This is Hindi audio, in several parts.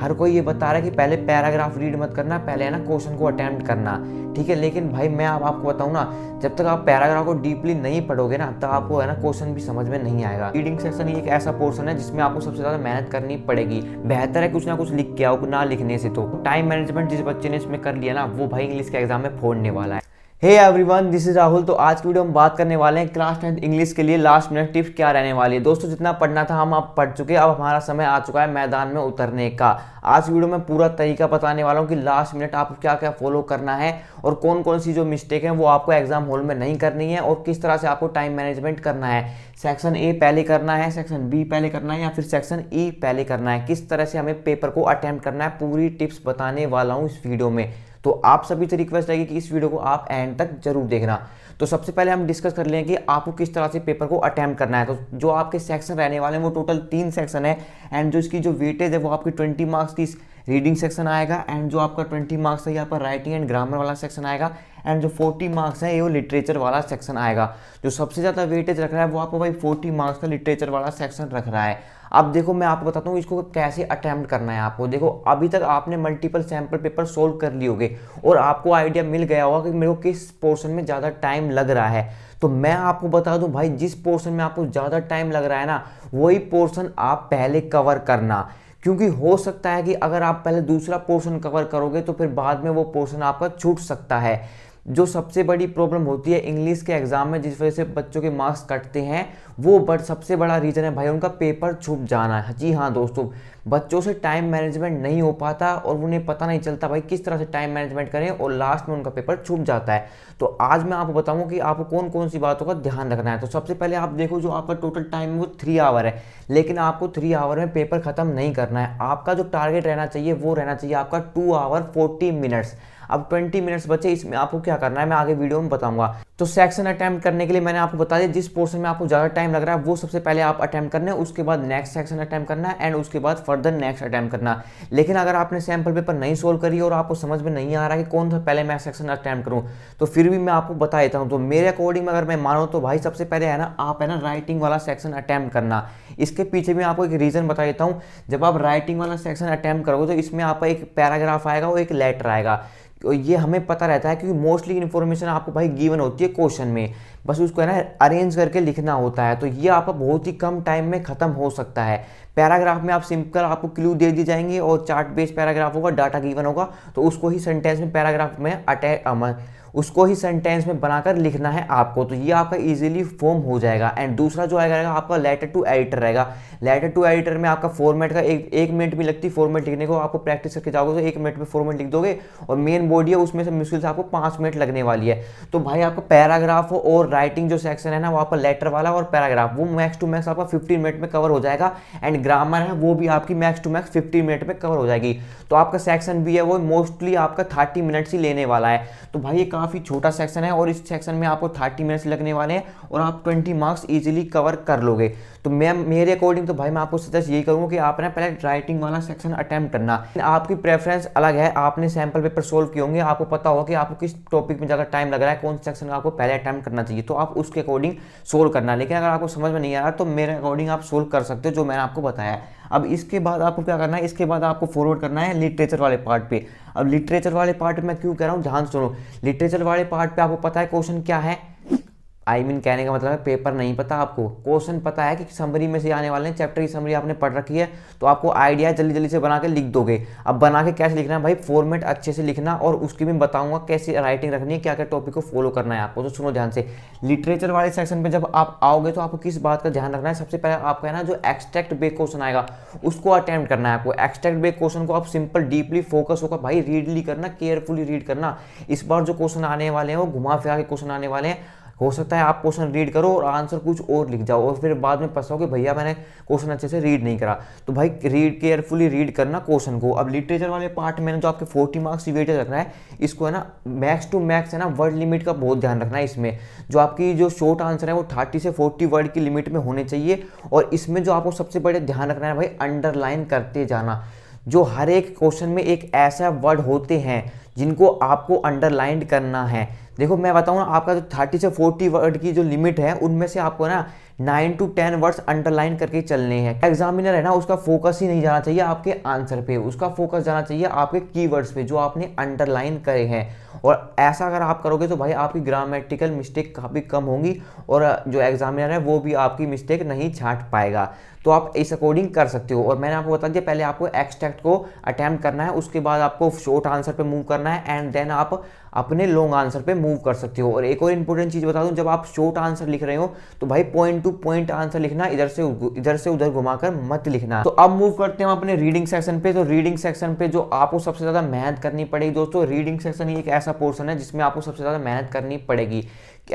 हर कोई ये बता रहा है कि पहले पैराग्राफ रीड मत करना पहले है ना क्वेश्चन को अटैम्प्ट करना ठीक है लेकिन भाई मैं आप आपको बताऊँ ना जब तक आप पैराग्राफ को डीपली नहीं पढ़ोगे ना तब आपको है ना क्वेश्चन भी समझ में नहीं आएगा रीडिंग सेक्शन एक ऐसा पोर्सन है जिसमें आपको सबसे ज़्यादा मेहनत करनी पड़ेगी बेहतर है कुछ ना कुछ लिख के आओ ना लिखने से तो टाइम मैनेजमेंट जिस बच्चे ने इसमें कर लिया ना वो भाई इंग्लिश के एग्जाम में फोड़ने वाला है hey everyone this is Rahul तो आज की वीडियो हम बात करने वाले हैं क्लास टेंथ इंग्लिश के लिए लास्ट मिनट टिप्स क्या रहने वाली है दोस्तों जितना पढ़ना था हम आप पढ़ चुके अब हमारा समय आ चुका है मैदान में उतरने का आज की वीडियो में पूरा तरीका बताने वाला हूँ कि लास्ट मिनट आपको क्या क्या फॉलो करना है और कौन कौन सी जो मिस्टेक है वो आपको एग्जाम हॉल में नहीं करनी है और किस तरह से आपको टाइम मैनेजमेंट करना है सेक्शन ए पहले करना है सेक्शन बी पहले करना है या फिर सेक्शन ई e पहले करना है किस तरह से हमें पेपर को अटैम्प्ट करना है पूरी टिप्स बताने वाला हूँ इस वीडियो में तो आप सभी से रिक्वेस्ट रहेगी कि इस वीडियो को आप एंड तक जरूर देखना तो सबसे पहले हम डिस्कस कर लें कि आपको किस तरह से पेपर को अटैम्प्ट करना है तो जो आपके सेक्शन रहने वाले हैं वो टोटल तीन सेक्शन है एंड जो इसकी जो वेटेज है वो आपकी ट्वेंटी मार्क्स की रीडिंग सेक्शन आएगा एंड जो आपका ट्वेंटी मार्क्स है यहाँ पर राइटिंग एंड ग्रामर वाला सेक्शन आएगा एंड जो फोर्टी मार्क्स है ये वो लिटरेचर वाला सेक्शन आएगा जो सबसे ज़्यादा वेटेज रख रहा है वो आपको भाई फोर्टी मार्क्स का लिटरेचर वाला सेक्शन रख रहा है अब देखो मैं आपको बताता हूँ इसको कैसे अटैम्प्ट करना है आपको देखो अभी तक आपने मल्टीपल सैम्पल पेपर सोल्व कर लिए होगे और आपको आइडिया मिल गया होगा कि मेरे को किस पोर्शन में ज़्यादा टाइम लग रहा है तो मैं आपको बता दूँ भाई जिस पोर्शन में आपको ज़्यादा टाइम लग रहा है ना वही पोर्सन आप पहले कवर करना क्योंकि हो सकता है कि अगर आप पहले दूसरा पोर्शन कवर करोगे तो फिर बाद में वो पोर्शन आपका छूट सकता है जो सबसे बड़ी प्रॉब्लम होती है इंग्लिश के एग्ज़ाम में जिस वजह से बच्चों के मार्क्स कटते हैं वो बट सबसे बड़ा रीज़न है भाई उनका पेपर छुप जाना है जी हाँ दोस्तों बच्चों से टाइम मैनेजमेंट नहीं हो पाता और उन्हें पता नहीं चलता भाई किस तरह से टाइम मैनेजमेंट करें और लास्ट में उनका पेपर छुप जाता है तो आज मैं आपको बताऊँ कि आपको कौन कौन सी बातों का ध्यान रखना है तो सबसे पहले आप देखो जो आपका टोटल टाइम वो थ्री आवर है लेकिन आपको थ्री आवर में पेपर ख़त्म नहीं करना है आपका जो टारगेट रहना चाहिए वो रहना चाहिए आपका टू आवर फोर्टी मिनट्स अब ट्वेंटी मिनट्स बचे इसमें आपको क्या करना है मैं आगे वीडियो में बताऊंगा तो सेक्शन अटैम्प्ट करने के लिए मैंने आपको बता दिया जिस पोर्सन में आपको ज़्यादा टाइम लग रहा है वो सबसे पहले आप अटैम्प्ट करना है उसके बाद नेक्स्ट सेक्शन अटैम्प्ट करना है एंड उसके बाद फर्दर नेक्स्ट अटैम्प्ट करना लेकिन अगर आपने सैम्पल पेपर नहीं सोल्व करी और आपको समझ में नहीं आ रहा कि कौन सा पहले मैं सेक्शन अटैम्प्ट करूँ तो फिर भी मैं आपको बता देता हूँ तो मेरे अकॉर्डिंग अगर मैं मानूँ तो भाई सबसे पहले है ना आप है ना राइटिंग वाला सेक्शन अटैम्प्ट करना इसके पीछे मैं आपको एक रीज़न बता देता हूँ जब आप राइटिंग वाला सेक्शन अटैम्प्ट करोगे तो इसमें आपका एक पैराग्राफ आएगा और एक लेटर आएगा ये हमें पता रहता है क्योंकि मोस्टली इन्फॉर्मेशन आपको भाई गिवन होती है क्वेश्चन में बस उसको है ना अरेंज करके लिखना होता है तो ये आपका बहुत ही कम टाइम में ख़त्म हो सकता है पैराग्राफ में आप सिंपल आपको क्लू दे दी जाएंगे और चार्ट बेस्ड पैराग्राफ होगा डाटा गिवन होगा तो उसको ही सेंटेंस में पैराग्राफ में अटैच उसको ही सेंटेंस में बनाकर लिखना है आपको तो ये आपका इजीली फॉर्म हो जाएगा एंड दूसरा जो आएगा आपका लेटर टू एडिटर रहेगा लेटर टू एडिटर में आपका फॉर्मेट का एक एक मिनट भी लगती फॉर्मेट लिखने को आपको प्रैक्टिस करके जाओगे तो एक मिनट में फॉर्मेट लिख दोगे और मेन बॉडी है उसमें से मुश्किल से आपको पाँच मिनट लगने वाली है तो भाई आपका पैराग्राफ और राइटिंग जो सेक्शन है ना वो आपका लेटर वाला और पैराग्राफ वो मैक्स टू मैक्स आपका फिफ्टीन मिनट में कवर हो जाएगा एंड ग्रामर है वो भी आपकी max to max fifteen minute में कवर हो जाएगी तो आपका सेक्शन भी है वो मोस्टली आपका थर्टी मिनट्स ही लेने वाला है तो भाई ये काफ़ी छोटा सेक्शन है और इस सेक्शन में आपको थर्टी मिनट्स लगने वाले हैं और आप ट्वेंटी मार्क्स इजिली कवर कर लोगे तो मैं मेरे अकॉर्डिंग तो भाई मैं आपको सजेस्ट यही करूँगा कि आप ना पहले राइटिंग वाला सेक्शन अटैम्प्ट करना आपकी प्रेफरेंस अलग है आपने सैम्पल पेपर सोल्व किए होंगे आपको पता होगा कि आपको किस टॉपिक में ज़्यादा टाइम लग रहा है कौन सेक्शन आपको पहले अटैम्प्ट करना चाहिए तो आप उसके अकॉर्डिंग सोल्व करना लेकिन अगर आपको समझ में नहीं आ रहा तो मेरे अकॉर्डिंग आप सोल्व कर सकते हो जो मैंने आपको बताया है अब इसके बाद आपको क्या करना है इसके बाद आपको फॉरवर्ड करना है लिटरेचर वाले पार्ट पे अब लिटरेचर वाले पार्ट में क्यों कह रहा हूँ ध्यान सुनो लिटरेचर वाले पार्ट पे आपको पता है क्वेश्चन क्या है आई I मीन mean, कहने का मतलब है पेपर नहीं पता आपको क्वेश्चन पता है कि समरी में से आने वाले हैं चैप्टर की समरी आपने पढ़ रखी है तो आपको आइडिया जल्दी जल्दी से बना के लिख दोगे अब बना के कैसे लिखना है भाई फॉर्मेट अच्छे से लिखना और उसकी भी बताऊंगा कैसे राइटिंग रखनी है क्या क्या टॉपिक को फॉलो करना है आपको तो सुनो ध्यान से लिटरेचर वाले सेक्शन पर जब आप आओगे तो आपको किस बात का ध्यान रखना है सबसे पहले आपका है ना जो एक्सट्रैक्ट बे क्वेश्चन आएगा उसको अटैम्प्ट करना है आपको एक्सट्रैक्ट बे क्वेश्चन को आप सिंपल डीपली फोकस होकर भाई रीडली करना केयरफुली रीड करना इस बार जो क्वेश्चन आने वाले हैं वो घुमा फिरा के क्वेश्चन आने वाले हैं हो सकता है आप क्वेश्चन रीड करो और आंसर कुछ और लिख जाओ और फिर बाद में पसाओ कि भैया मैंने क्वेश्चन अच्छे से रीड नहीं करा तो भाई रीड केयरफुली रीड करना क्वेश्चन को अब लिटरेचर वाले पार्ट में जो आपके फोर्टी मार्क्स वेटेज रखना है इसको है ना मैक्स टू मैक्स है ना वर्ड लिमिट का बहुत ध्यान रखना है इसमें जो आपकी जो शॉर्ट आंसर है वो थर्टी से फोर्टी वर्ड की लिमिट में होने चाहिए और इसमें जो आपको सबसे बड़े ध्यान रखना है भाई अंडरलाइन करते जाना जो हर एक क्वेश्चन में एक ऐसा वर्ड होते हैं जिनको आपको अंडरलाइन करना है देखो मैं बताऊँ आपका जो थर्टी से फोर्टी वर्ड की जो लिमिट है उनमें से आपको ना nine to ten words underline करके चलने हैं एग्जामिनर है ना उसका फोकस ही नहीं जाना चाहिए आपके आंसर पे उसका फोकस जाना चाहिए आपके कीवर्ड्स पे जो आपने अंडरलाइन करे हैं और ऐसा अगर आप करोगे तो भाई आपकी ग्रामेटिकल मिस्टेक काफ़ी कम होंगी और जो एग्जामिनर है वो भी आपकी मिस्टेक नहीं छाट पाएगा तो आप इस अकॉर्डिंग कर सकते हो और मैंने आपको बता दिया पहले आपको एक्सट्रैक्ट को अटैम्प्ट करना है उसके बाद आपको शॉर्ट आंसर पे मूव करना है एंड देन आप अपने लॉन्ग आंसर पे मूव कर सकते हो और एक और इंपॉर्टेंट चीज़ बता दूं जब आप शॉर्ट आंसर लिख रहे हो तो भाई पॉइंट टू पॉइंट आंसर लिखना इधर से इधर से उधर घुमाकर मत लिखना तो अब मूव करते हैं अपने रीडिंग सेक्शन पे तो रीडिंग सेक्शन पे जो आपको सबसे ज्यादा मेहनत करनी पड़ेगी दोस्तों रीडिंग सेक्शन एक ऐसा पोर्सन है जिसमें आपको सबसे ज्यादा मेहनत करनी पड़ेगी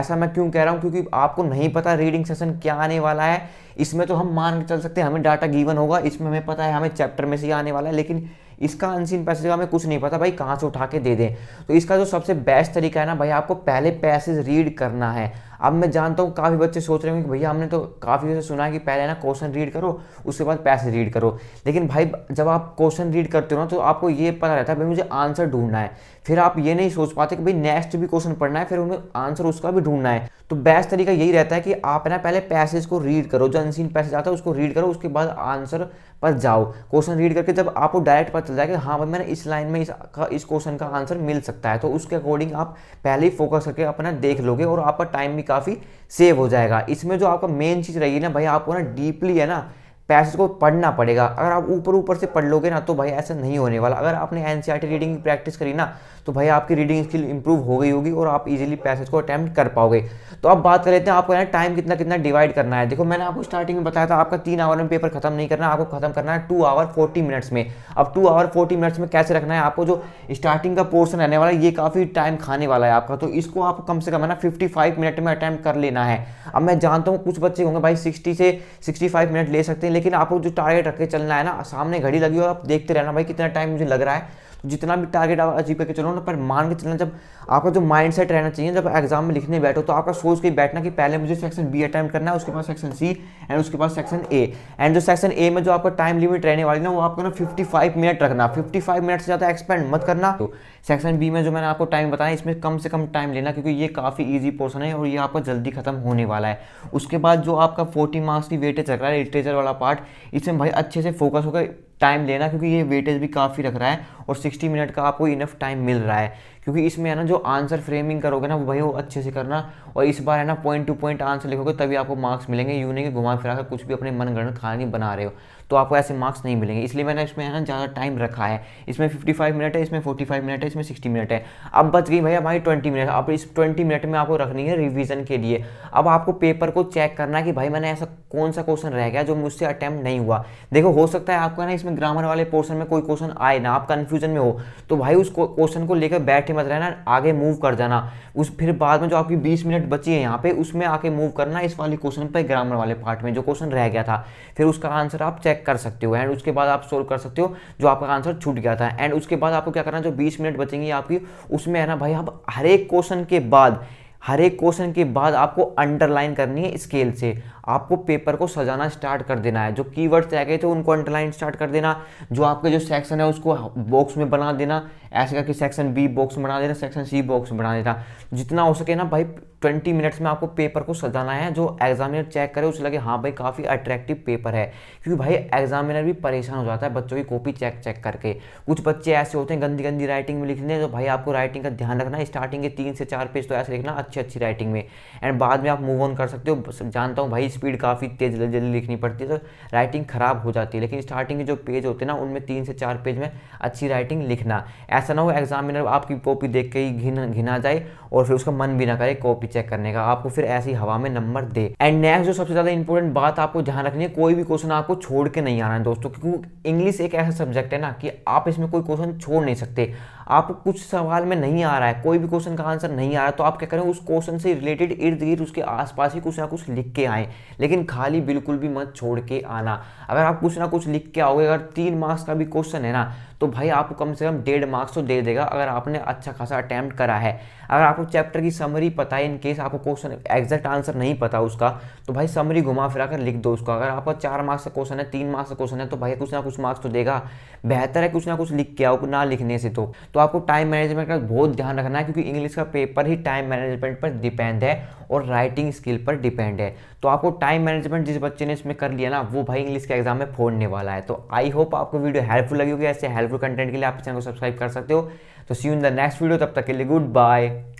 ऐसा मैं क्यों कह रहा हूँ क्योंकि आपको नहीं पता रीडिंग सेशन क्या आने वाला है इसमें तो हम मान के चल सकते हैं हमें डाटा गिवन होगा इसमें हमें पता है हमें चैप्टर में से ही आने वाला है लेकिन इसका अनसीन पैसेज का हमें कुछ नहीं पता भाई कहाँ से उठा के दे दें तो इसका जो सबसे बेस्ट तरीका है ना भाई आपको पहले पैसेज रीड करना है अब मैं जानता हूँ काफ़ी बच्चे सोच रहे हैं कि भैया हमने तो काफ़ी उसे सुना है कि पहले ना क्वेश्चन रीड करो उसके बाद पैसेज रीड करो लेकिन भाई जब आप क्वेश्चन रीड करते हो ना तो आपको ये पता रहता है भाई मुझे आंसर ढूंढना है फिर आप ये नहीं सोच पाते कि भाई नेक्स्ट भी क्वेश्चन पढ़ना है फिर उन्हें आंसर उसका भी ढूंढना है तो बेस्ट तरीका यही रहता है कि आप ना पहले पैसेज को रीड करो जो अनसीन पैसेज आता है उसको रीड करो उसके बाद आंसर पर जाओ क्वेश्चन रीड करके जब आपको डायरेक्ट पता चल जाएगा हाँ भाई मैंने इस लाइन में इस का इस क्वेश्चन का आंसर मिल सकता है तो उसके अकॉर्डिंग आप पहले ही फोकस करके अपना देख लोगे और आपका टाइम भी काफ़ी सेव हो जाएगा इसमें जो आपका मेन चीज़ रहेगी ना भाई आपको ना डीपली है ना पैसेज को पढ़ना पड़ेगा अगर आप ऊपर ऊपर से पढ़ लोगे ना तो भाई ऐसा नहीं होने वाला अगर आपने एन रीडिंग की प्रैक्टिस करी ना तो भाई आपकी रीडिंग स्किल इंप्रूव हो गई होगी और आप इजीली पैसेज को अटैम्प्ट कर पाओगे तो अब बात कर लेते हैं आपको ना टाइम कितना कितना डिवाइड करना है देखो मैंने आपको स्टार्टिंग में बताया था आपका तीन आवर में पेपर खत्म नहीं करना आपको खत्म करना है टू आवर फोर्टी मिनट्स में अब टू आवर फोर्टी मिनट्स में कैसे रखना है आपको जो स्टार्टिंग का पोर्सन रहने वाला है ये काफ़ी टाइम खाने वाला है आपका तो इसको आपको कम से कम है ना फिफ्टी मिनट में अटैम्प्ट कर लेना है अब मैं जानता हूँ कुछ बच्चे होंगे भाई सिक्सटी से सिक्सटी मिनट ले सकते हैं लेकिन आपको जो टारगेट रख के चलना है ना सामने घड़ी लगी हो आप देखते रहना भाई कितना टाइम मुझे लग रहा है तो जितना भी टारगेट आप अचीव करके चलो ना पर मान के चलना जब आपका जो माइंड रहना चाहिए जब एग्जाम में लिखने बैठो तो आपका सोच के बैठना कि पहले मुझे सेक्शन बी अटैम्प्ट करना है उसके पास सेक्शन सी एंड उसके पास सेक्शन ए एंड जो सेक्शन ए में जो आपका टाइम लिमिट रहने वाली ना वो आपको ना फिफ्टी मिनट रखना 55 मिनट से ज़्यादा एक्सपेंड मत करना तो सेक्शन बी में जो मैंने आपको टाइम बताया इसमें कम से कम टाइम लेना क्योंकि ये काफ़ी ईजी पोर्सन है और ये आपका जल्दी खत्म होने वाला है उसके बाद जो आपका फोर्टी मार्क्स की वेटेज रख रहा है लिटरेचर वाला पार्ट इसमें भाई अच्छे से फोकस होकर टाइम लेना क्योंकि ये वेटेज भी काफ़ी रख रहा है और 60 मिनट का आपको इनफ टाइम मिल रहा है क्योंकि इसमें है ना जो आंसर फ्रेमिंग करोगे ना वो भाई वो अच्छे से करना और इस बार है ना पॉइंट टू पॉइंट आंसर लिखोगे तभी आपको मार्क्स मिलेंगे यू नहीं कि घुमा फिरा कर कुछ भी अपने मनगणन कहानी बना रहे हो तो आपको ऐसे मार्क्स नहीं मिलेंगे इसलिए मैंने इसमें है ना ज़्यादा टाइम रखा है इसमें 55 मिनट है इसमें 45 मिनट है इसमें 60 मिनट है अब बच गई भाई हमारी 20 मिनट अब इस 20 मिनट में आपको रखनी है रिविज़न के लिए अब आपको पेपर को चेक करना कि भाई मैंने ऐसा कौन सा क्वेश्चन रह गया जो मुझसे अटैम्प्ट नहीं हुआ देखो हो सकता है आपका ना इसमें ग्रामर वाले पोर्सन में कोई क्वेश्चन आए ना आप कन्फ्यूजन में हो तो भाई उस क्वेश्चन को लेकर बैठे मत रहना आगे मूव कर जाना उस फिर बाद में जो आपकी बीस मिनट बची है यहाँ पे उसमें आके मूव करना इस वाले क्वेश्चन पर ग्रामर वाले पार्ट में जो क्वेश्चन रह गया था फिर उसका आंसर आप चेक चेक कर सकते हो एंड उसके बाद आप सोल्व कर सकते हो जो आपका आंसर छूट गया था एंड उसके बाद आपको क्या करना जो बीस मिनट बचेंगे आपकी उसमें है ना भाई आप हर एक क्वेश्चन के बाद हर एक क्वेश्चन के बाद आपको अंडरलाइन करनी है स्केल से आपको पेपर को सजाना स्टार्ट कर देना है जो कीवर्ड्स रह गए थे उनको अंडरलाइन स्टार्ट कर देना जो आपके जो सेक्शन है उसको बॉक्स में बना देना ऐसे करके सेक्शन बी बॉक्स बना देना सेक्शन सी बॉक्स बना देना जितना हो सके ना भाई ट्वेंटी मिनट्स में आपको पेपर को सजाना है जो एग्जामिनर चेक करे उसे लगे हाँ भाई काफ़ी अट्रैक्टिव पेपर है क्योंकि भाई एग्जामिनर भी परेशान हो जाता है बच्चों की कॉपी चेक चेक करके कुछ बच्चे ऐसे होते हैं गंदी गंदी राइटिंग में लिखने हैं तो भाई आपको राइटिंग का ध्यान रखना स्टार्टिंग के तीन से चार पेज तो ऐसे लिखना अच्छी अच्छी राइटिंग में एंड बाद में आप मूव ऑन कर सकते हो जानता हूँ भाई स्पीड काफ़ी तेज़ जल्दी जल्दी लिखनी पड़ती है तो राइटिंग ख़राब हो जाती है लेकिन स्टार्टिंग के जो पेज होते हैं ना उनमें तीन से चार पेज में अच्छी राइटिंग लिखना ऐसा ना हो एग्जामिनर आपकी कॉपी देख के ही घिन घिना जाए और फिर उसका मन भी ना करे कॉपी चेक करने का आपको फिर ऐसी हवा में नंबर दे एंड नेक्स्ट जो सबसे ज़्यादा इंपॉर्टेंट बात आपको ध्यान रखनी है कोई भी क्वेश्चन आपको छोड़ के नहीं आना है दोस्तों क्योंकि इंग्लिश एक ऐसा सब्जेक्ट है ना कि आप इसमें कोई क्वेश्चन छोड़ नहीं सकते आपको कुछ सवाल में नहीं आ रहा है कोई भी क्वेश्चन का आंसर नहीं आ रहा तो आप क्या करें उस क्वेश्चन से रिलेटेड इर्द गिर्द उसके आसपास ही कुछ ना कुछ लिख के आए लेकिन खाली बिल्कुल भी मत छोड़ के आना अगर आप कुछ ना कुछ लिख के आओगे अगर तीन मार्क्स का भी क्वेश्चन है ना तो भाई आपको कम से कम डेढ़ मार्क्स तो दे देगा अगर आपने अच्छा खासा अटैम्प्ट करा है अगर आपको चैप्टर की समरी पता है इनकेस आपको क्वेश्चन एग्जैक्ट आंसर नहीं पता उसका तो भाई समरी घुमा फिरा कर लिख दो उसको अगर आपको चार मार्क्स का क्वेश्चन है तीन मार्क्स का क्वेश्चन है तो भाई कुछ ना कुछ मार्क्स तो देगा बेहतर है कुछ ना कुछ लिख के आओ ना लिखने से तो तो आपको टाइम मैनेजमेंट का बहुत ध्यान रखना है क्योंकि इंग्लिश का पेपर ही टाइम मैनेजमेंट पर डिपेंड है और राइटिंग स्किल पर डिपेंड है तो आपको टाइम मैनेजमेंट जिस बच्चे ने इसमें कर लिया ना वो भाई इंग्लिश के एग्जाम में फोड़ने वाला है तो आई होप आपको वीडियो हेल्पफुल लगी होगी ऐसे हेल्पफुल कंटेंट के लिए आप चैनल को सब्सक्राइब कर सकते हो तो see you in the next video तब तक के लिए गुड बाय